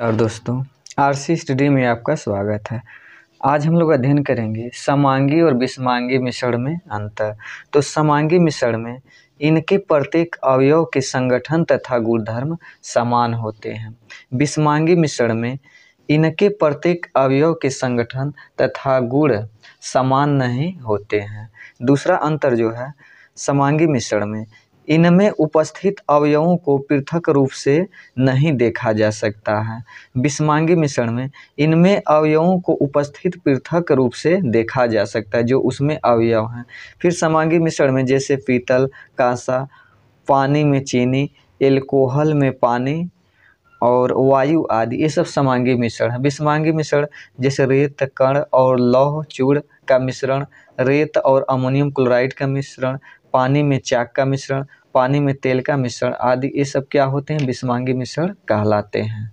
और दोस्तों RC study में आपका स्वागत है आज हम लोग अध्ययन करेंगे समांगी और विषमांगी मिश्रण में अंतर तो समांगी मिश्रण में इनके प्रत्येक अवयव के संगठन तथा गुणधर्म समान होते हैं विषमांगी मिश्रण में इनके प्रत्येक अवयव के संगठन तथा गुण समान नहीं होते हैं दूसरा अंतर जो है समांगी मिश्रण में इनमें उपस्थित अवयवों को पृथक रूप से नहीं देखा जा सकता है विषमांगी मिश्रण में इनमें अवयवों को उपस्थित पृथक रूप से देखा जा सकता है जो उसमें अवयव हैं फिर समांगी मिश्रण में जैसे पीतल कांसा पानी में चीनी एल्कोहल में पानी और वायु आदि ये सब समांगी मिश्रण है विषमांगी मिश्रण जैसे रेत कण और लौह चूड़ का मिश्रण रेत और अमोनियम क्लोराइड का मिश्रण पानी में चाक का मिश्रण पानी में तेल का मिश्रण आदि ये सब क्या होते हैं विषमांगी मिश्रण कहलाते हैं